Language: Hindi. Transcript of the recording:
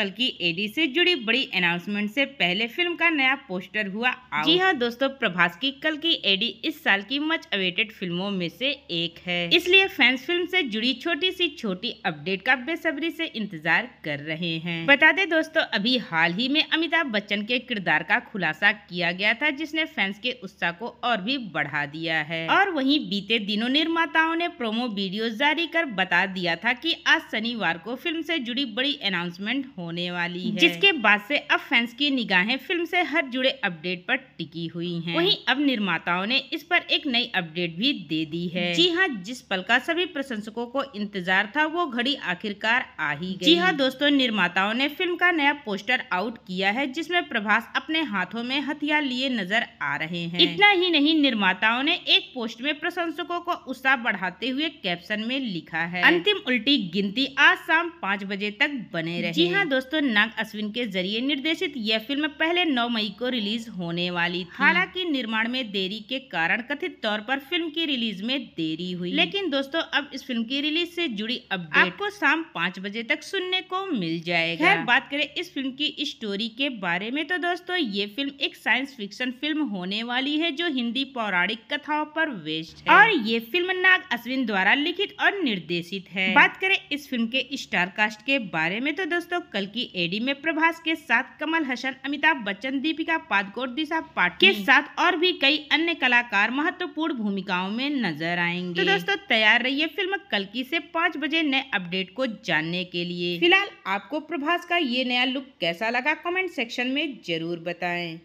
कल की एडी से जुड़ी बड़ी अनाउंसमेंट से पहले फिल्म का नया पोस्टर हुआ जी हाँ दोस्तों प्रभास की कल की एडी इस साल की मच अवेटेड फिल्मों में से एक है इसलिए फैंस फिल्म से जुड़ी छोटी सी छोटी अपडेट का बेसब्री से इंतजार कर रहे हैं बता दे दोस्तों अभी हाल ही में अमिताभ बच्चन के किरदार का खुलासा किया गया था जिसने फैंस के उत्साह को और भी बढ़ा दिया है और वही बीते दिनों निर्माताओं ने प्रोमो वीडियो जारी कर बता दिया था की आज शनिवार को फिल्म ऐसी जुड़ी बड़ी अनाउंसमेंट हो होने वाली है जिसके बाद से अब फैंस की निगाहें फिल्म से हर जुड़े अपडेट पर टिकी हुई हैं वहीं अब निर्माताओं ने इस पर एक नई अपडेट भी दे दी है जी हाँ जिस पल का सभी प्रशंसकों को इंतजार था वो घड़ी आखिरकार आ ही गई जी हाँ दोस्तों निर्माताओं ने फिल्म का नया पोस्टर आउट किया है जिसमे प्रभास अपने हाथों में हथियार लिए नजर आ रहे हैं इतना ही नहीं निर्माताओं ने एक पोस्ट में प्रशंसकों को उत्साह बढ़ाते हुए कैप्शन में लिखा है अंतिम उल्टी गिनती आज शाम पाँच बजे तक बने रहे जी हाँ दोस्तों दोस्तों नाग अश्विन के जरिए निर्देशित यह फिल्म पहले 9 मई को रिलीज होने वाली थी हालांकि निर्माण में देरी के कारण कथित तौर पर फिल्म की रिलीज में देरी हुई लेकिन दोस्तों अब इस फिल्म की रिलीज से जुड़ी अपडेट आपको शाम पाँच बजे तक सुनने को मिल जाएगा खैर बात करें इस फिल्म की स्टोरी के बारे में तो दोस्तों ये फिल्म एक साइंस फिक्शन फिल्म होने वाली है जो हिंदी पौराणिक कथाओं पर वेस्ट है और ये फिल्म नाग अश्विन द्वारा लिखित और निर्देशित है बात करें इस फिल्म के स्टार कास्ट के बारे में तो दोस्तों कल बल्कि एडी में प्रभास के साथ कमल हसन अमिताभ बच्चन दीपिका पादकोट दिशा पाठ के साथ और भी कई अन्य कलाकार महत्वपूर्ण भूमिकाओं में नजर आएंगे तो दोस्तों तैयार रहिए फिल्म कलकी से पाँच बजे नए अपडेट को जानने के लिए फिलहाल आपको प्रभास का ये नया लुक कैसा लगा कमेंट सेक्शन में जरूर बताएं